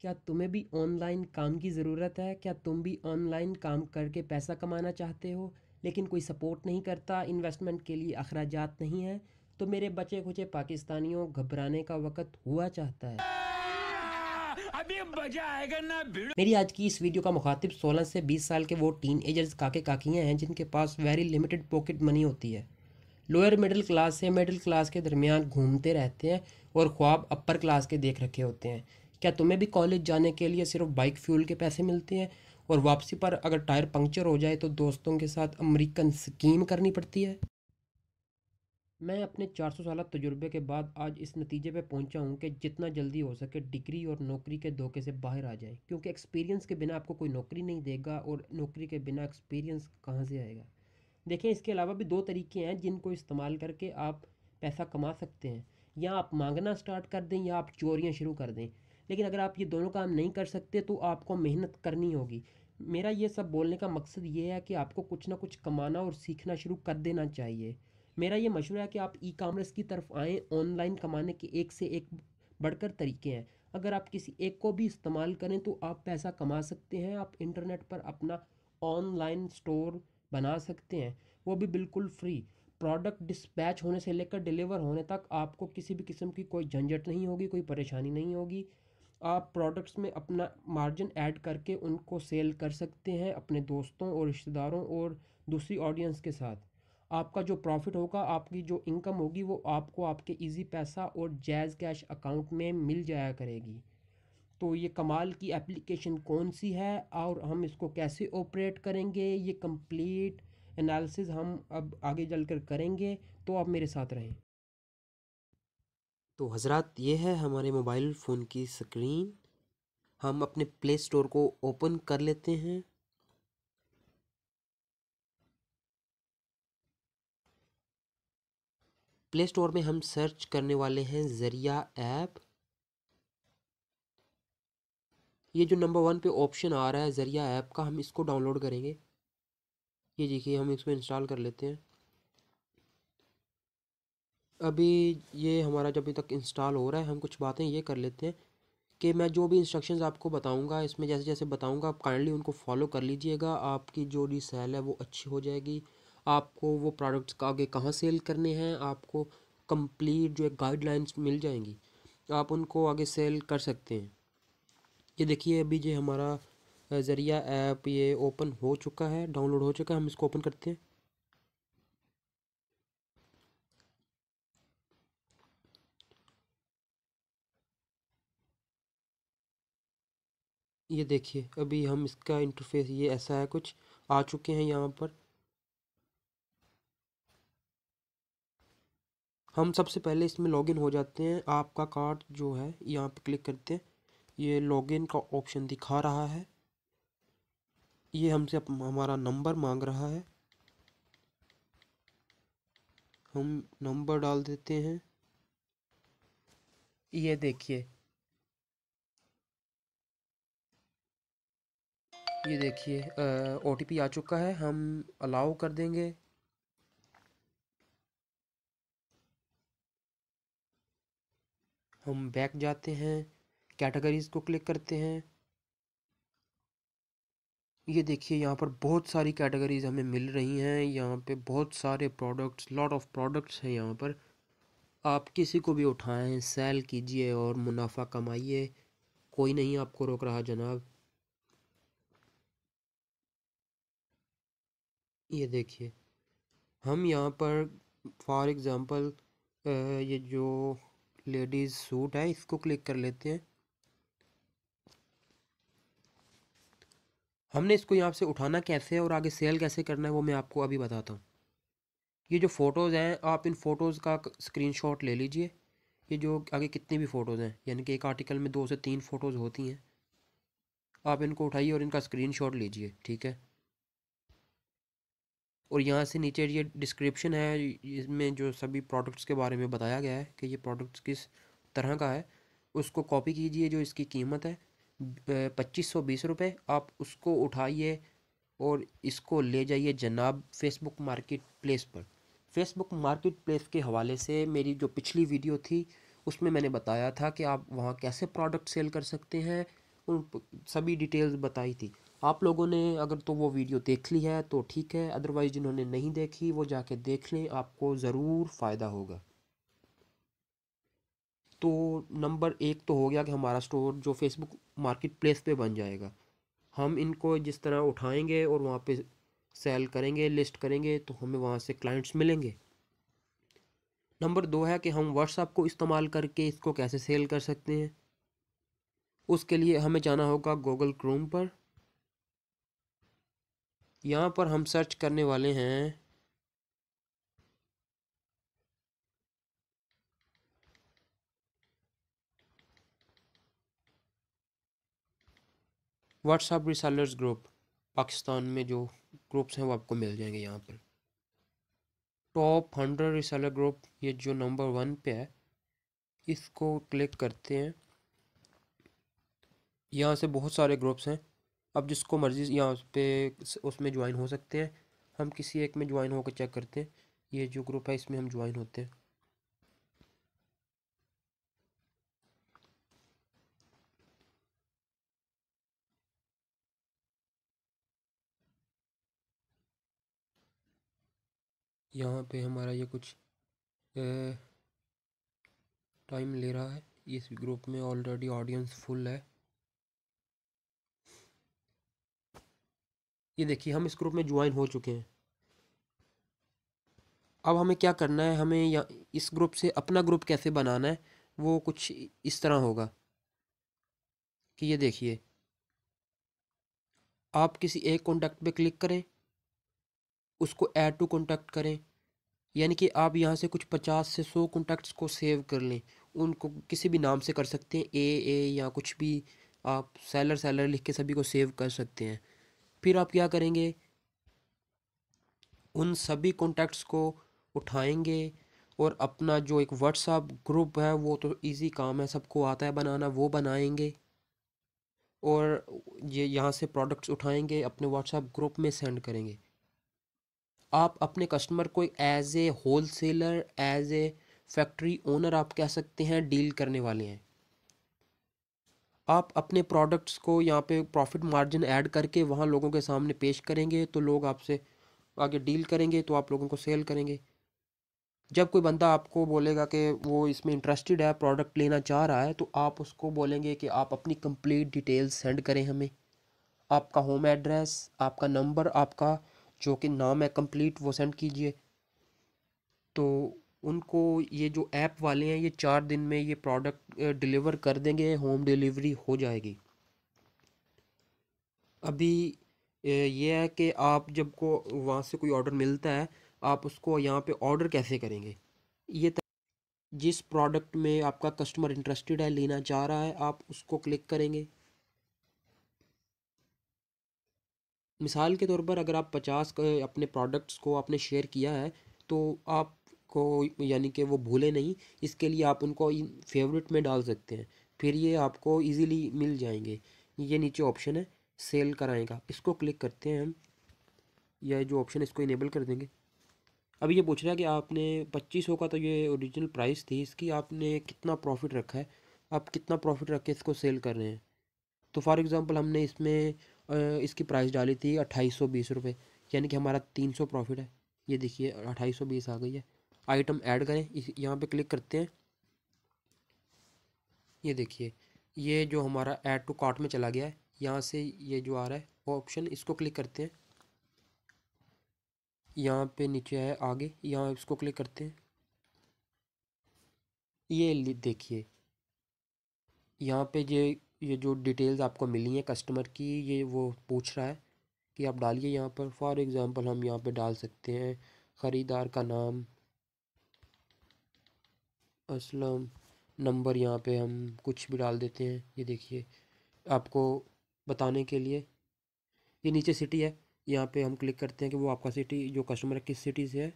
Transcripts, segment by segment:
क्या तुम्हें भी ऑनलाइन काम की ज़रूरत है क्या तुम भी ऑनलाइन काम करके पैसा कमाना चाहते हो लेकिन कोई सपोर्ट नहीं करता इन्वेस्टमेंट के लिए अखराज नहीं है तो मेरे बचे खुचे पाकिस्तानियों घबराने का वक्त हुआ चाहता है अभी आएगा ना मेरी आज की इस वीडियो का मुखातिब 16 से 20 साल के वो टीन एजर्स काके काकियाँ हैं जिनके पास वेरी लिमिटेड पॉकेट मनी होती है लोअर मिडिल क्लास से मिडिल क्लास के दरमियान घूमते रहते हैं और ख्वाब अपर क्लास के देख रखे होते हैं क्या तुम्हें भी कॉलेज जाने के लिए सिर्फ बाइक फ्यूल के पैसे मिलते हैं और वापसी पर अगर टायर पंक्चर हो जाए तो दोस्तों के साथ अमरीकन स्कीम करनी पड़ती है मैं अपने 400 साल तजुर्बे के बाद आज इस नतीजे पे पहुंचा हूं कि जितना जल्दी हो सके डिग्री और नौकरी के धोखे से बाहर आ जाए क्योंकि एक्सपीरियंस के बिना आपको कोई नौकरी नहीं देगा और नौकरी के बिना एक्सपीरियंस कहाँ से आएगा देखें इसके अलावा भी दो तरीके हैं जिनको इस्तेमाल करके आप पैसा कमा सकते हैं या आप मांगना स्टार्ट कर दें या आप चोरियाँ शुरू कर दें लेकिन अगर आप ये दोनों काम नहीं कर सकते तो आपको मेहनत करनी होगी मेरा ये सब बोलने का मकसद ये है कि आपको कुछ ना कुछ कमाना और सीखना शुरू कर देना चाहिए मेरा ये मशूर है कि आप ई कामर्स की तरफ आएँ ऑनलाइन कमाने के एक से एक बढ़कर तरीके हैं अगर आप किसी एक को भी इस्तेमाल करें तो आप पैसा कमा सकते हैं आप इंटरनेट पर अपना ऑनलाइन स्टोर बना सकते हैं वो भी बिल्कुल फ्री प्रोडक्ट डिस्पैच होने से लेकर डिलीवर होने तक आपको किसी भी किस्म की कोई झंझट नहीं होगी कोई परेशानी नहीं होगी आप प्रोडक्ट्स में अपना मार्जिन ऐड करके उनको सेल कर सकते हैं अपने दोस्तों और रिश्तेदारों और दूसरी ऑडियंस के साथ आपका जो प्रॉफिट होगा आपकी जो इनकम होगी वो आपको आपके इजी पैसा और जैज़ कैश अकाउंट में मिल जाया करेगी तो ये कमाल की एप्लीकेशन कौन सी है और हम इसको कैसे ऑपरेट करेंगे ये कंप्लीट एनालिसिस हम अब आगे चल कर करेंगे तो आप मेरे साथ रहें तो हजरात ये है हमारे मोबाइल फ़ोन की स्क्रीन हम अपने प्ले स्टोर को ओपन कर लेते हैं प्ले स्टोर में हम सर्च करने वाले हैं ज़रिया ऐप ये जो नंबर वन पे ऑप्शन आ रहा है ज़रिया ऐप का हम इसको डाउनलोड करेंगे ये देखिए हम इसको इंस्टॉल कर लेते हैं अभी ये हमारा जब अभी तक इंस्टॉल हो रहा है हम कुछ बातें ये कर लेते हैं कि मैं जो भी इंस्ट्रक्शंस आपको बताऊंगा इसमें जैसे जैसे बताऊंगा आप काइंडली उनको फॉलो कर लीजिएगा आपकी जो भी सेल है वो अच्छी हो जाएगी आपको वो प्रोडक्ट्स का आगे कहाँ सेल करने हैं आपको कंप्लीट जो है गाइडलाइंस मिल जाएंगी आप उनको आगे सेल कर सकते हैं ये देखिए अभी ये हमारा ज़रिया ऐप ये ओपन हो चुका है डाउनलोड हो चुका है हम इसको ओपन करते हैं ये देखिए अभी हम इसका इंटरफेस ये ऐसा है कुछ आ चुके हैं यहाँ पर हम सबसे पहले इसमें लॉगिन हो जाते हैं आपका कार्ड जो है यहाँ पर क्लिक करते हैं ये लॉगिन का ऑप्शन दिखा रहा है ये हमसे हमारा नंबर मांग रहा है हम नंबर डाल देते हैं ये देखिए ये देखिए ओ टी आ चुका है हम अलाउ कर देंगे हम बैक जाते हैं कैटेगरीज को क्लिक करते हैं ये देखिए यहाँ पर बहुत सारी कैटेगरीज हमें मिल रही हैं यहाँ पे बहुत सारे प्रोडक्ट्स लॉट ऑफ प्रोडक्ट्स हैं यहाँ पर आप किसी को भी उठाएं सेल कीजिए और मुनाफा कमाइए कोई नहीं आपको रोक रहा जनाब ये देखिए हम यहाँ पर फॉर एग्ज़ाम्पल ये जो लेडीज़ सूट है इसको क्लिक कर लेते हैं हमने इसको यहाँ से उठाना कैसे है और आगे सेल कैसे करना है वो मैं आपको अभी बताता हूँ ये जो फ़ोटोज़ हैं आप इन फ़ोटोज़ का स्क्रीनशॉट ले लीजिए ये जो आगे कितनी भी फ़ोटोज़ हैं यानी कि एक आर्टिकल में दो से तीन फ़ोटोज़ होती हैं आप इनको उठाइए और इनका स्क्रीनशॉट लीजिए ठीक है और यहाँ से नीचे ये डिस्क्रिप्शन है इसमें जो सभी प्रोडक्ट्स के बारे में बताया गया है कि ये प्रोडक्ट्स किस तरह का है उसको कॉपी कीजिए जो इसकी कीमत है पच्चीस सौ बीस रुपये आप उसको उठाइए और इसको ले जाइए जनाब फेसबुक मार्केट प्लेस पर फेसबुक मार्केट प्लेस के हवाले से मेरी जो पिछली वीडियो थी उसमें मैंने बताया था कि आप वहाँ कैसे प्रोडक्ट सेल कर सकते हैं उन सभी डिटेल्स बताई थी आप लोगों ने अगर तो वो वीडियो देख ली है तो ठीक है अदरवाइज़ जिन्होंने नहीं देखी वो जाके देख लें आपको ज़रूर फ़ायदा होगा तो नंबर एक तो हो गया कि हमारा स्टोर जो फेसबुक मार्केट प्लेस पर बन जाएगा हम इनको जिस तरह उठाएंगे और वहाँ पे सेल करेंगे लिस्ट करेंगे तो हमें वहाँ से क्लाइंट्स मिलेंगे नंबर दो है कि हम व्हाट्सअप को इस्तेमाल करके इसको कैसे सेल कर सकते हैं उसके लिए हमें जाना होगा गूगल क्रोम पर यहाँ पर हम सर्च करने वाले हैं व्हाट्सएप रिसलर्स ग्रुप पाकिस्तान में जो ग्रुप्स हैं वो आपको मिल जाएंगे यहाँ पर टॉप हंड्रेड रिसलर ग्रुप ये जो नंबर वन पे है इसको क्लिक करते हैं यहाँ से बहुत सारे ग्रुप्स हैं अब जिसको मर्ज़ी यहाँ उस पर उसमें ज्वाइन हो सकते हैं हम किसी एक में ज्वाइन होकर चेक करते हैं ये जो ग्रुप है इसमें हम ज्वाइन होते हैं यहाँ पे हमारा ये कुछ टाइम ले रहा है इस ग्रुप में ऑलरेडी ऑडियंस फुल है ये देखिए हम इस ग्रुप में ज्वाइन हो चुके हैं अब हमें क्या करना है हमें या इस ग्रुप से अपना ग्रुप कैसे बनाना है वो कुछ इस तरह होगा कि ये देखिए आप किसी एक कॉन्टैक्ट पे क्लिक करें उसको ऐड टू कॉन्टैक्ट करें यानी कि आप यहाँ से कुछ पचास से सौ कॉन्टैक्ट्स को सेव कर लें उनको किसी भी नाम से कर सकते हैं ए ए या कुछ भी आप सैलर सैलर लिख के सभी को सेव कर सकते हैं फिर आप क्या करेंगे उन सभी कॉन्टैक्ट्स को उठाएंगे और अपना जो एक व्हाट्सअप ग्रुप है वो तो इजी काम है सबको आता है बनाना वो बनाएंगे और ये यहाँ से प्रोडक्ट्स उठाएंगे अपने व्हाट्सएप ग्रुप में सेंड करेंगे आप अपने कस्टमर को as a wholesaler as a factory owner आप कह सकते हैं डील करने वाले हैं आप अपने प्रोडक्ट्स को यहाँ पे प्रॉफिट मार्जिन ऐड करके वहाँ लोगों के सामने पेश करेंगे तो लोग आपसे आगे डील करेंगे तो आप लोगों को सेल करेंगे जब कोई बंदा आपको बोलेगा कि वो इसमें इंटरेस्टेड है प्रोडक्ट लेना चाह रहा है तो आप उसको बोलेंगे कि आप अपनी कंप्लीट डिटेल्स सेंड करें हमें आपका होम एड्रेस आपका नंबर आपका जो कि नाम है कंप्लीट वो सेंड कीजिए तो उनको ये जो ऐप वाले हैं ये चार दिन में ये प्रोडक्ट डिलीवर कर देंगे होम डिलीवरी हो जाएगी अभी ये है कि आप जब को वहाँ से कोई ऑर्डर मिलता है आप उसको यहाँ पे ऑर्डर कैसे करेंगे ये जिस प्रोडक्ट में आपका कस्टमर इंटरेस्टेड है लेना चाह रहा है आप उसको क्लिक करेंगे मिसाल के तौर पर अगर आप पचास अपने प्रोडक्ट्स को आपने शेयर किया है तो आप को यानी कि वो भूले नहीं इसके लिए आप उनको फेवरेट में डाल सकते हैं फिर ये आपको इजीली मिल जाएंगे ये नीचे ऑप्शन है सेल कराएगा इसको क्लिक करते हैं हम यह जो ऑप्शन इसको इनेबल कर देंगे अब ये पूछ रहा है कि आपने पच्चीस का तो ये ओरिजिनल प्राइस थी इसकी आपने कितना प्रॉफिट रखा है आप कितना प्रॉफिट रख के इसको सेल कर रहे हैं तो फॉर एग्ज़ाम्पल हमने इसमें इसकी प्राइस डाली थी अट्ठाईस सौ बीस रुपये यानी कि हमारा तीन सौ प्रॉफिट है ये देखिए अट्ठाईस सौ बीस आ गई है आइटम ऐड करें इस यहाँ पे क्लिक करते हैं ये देखिए ये जो हमारा ऐड टू कार्ट में चला गया है यहाँ से ये जो आ रहा है वो ऑप्शन इसको क्लिक करते हैं यहाँ पे नीचे है आगे यहाँ इसको क्लिक करते हैं ये देखिए यहाँ पे ये ये जो डिटेल्स आपको मिली हैं कस्टमर की ये वो पूछ रहा है कि आप डालिए यहाँ पर फॉर एग्ज़ाम्पल हम यहाँ पे डाल सकते हैं ख़रीदार का नाम असलम नंबर यहाँ पे हम कुछ भी डाल देते हैं ये देखिए आपको बताने के लिए ये नीचे सिटी है यहाँ पे हम क्लिक करते हैं कि वो आपका सिटी जो कस्टमर है किस सिटी से है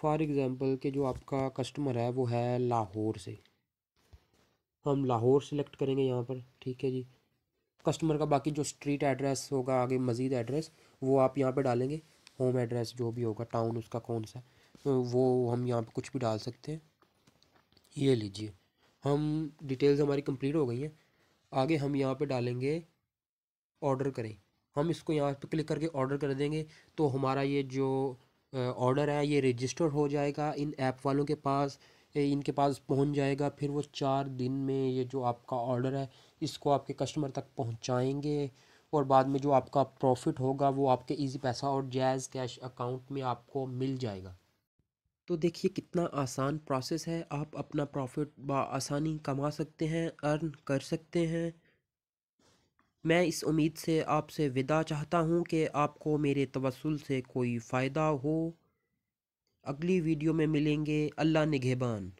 फॉर एग्ज़ाम्पल के जो आपका कस्टमर है वो है लाहौर से हम लाहौर सेलेक्ट करेंगे यहाँ पर ठीक है जी कस्टमर का बाकी जो स्ट्रीट एड्रेस होगा आगे मज़ीद एड्रेस वो आप यहाँ पे डालेंगे होम एड्रेस जो भी होगा टाउन उसका कौन सा वो हम यहाँ पे कुछ भी डाल सकते हैं ये लीजिए हम डिटेल्स हमारी कंप्लीट हो गई हैं आगे हम यहाँ पे डालेंगे ऑर्डर करें हम इसको यहाँ पे क्लिक करके ऑर्डर कर देंगे तो हमारा ये जो ऑर्डर है ये रजिस्टर हो जाएगा इन ऐप वालों के पास इनके पास पहुंच जाएगा फिर वो चार दिन में ये जो आपका ऑर्डर है इसको आपके कस्टमर तक पहुंचाएंगे और बाद में जो आपका प्रॉफिट होगा वो आपके इजी पैसा और जैज़ कैश अकाउंट में आपको मिल जाएगा तो देखिए कितना आसान प्रोसेस है आप अपना प्रॉफिट आसानी कमा सकते हैं अर्न कर सकते हैं मैं इस उम्मीद से आपसे विदा चाहता हूँ कि आपको मेरे तवसल से कोई फ़ायदा हो अगली वीडियो में मिलेंगे अल्लाह निगहबान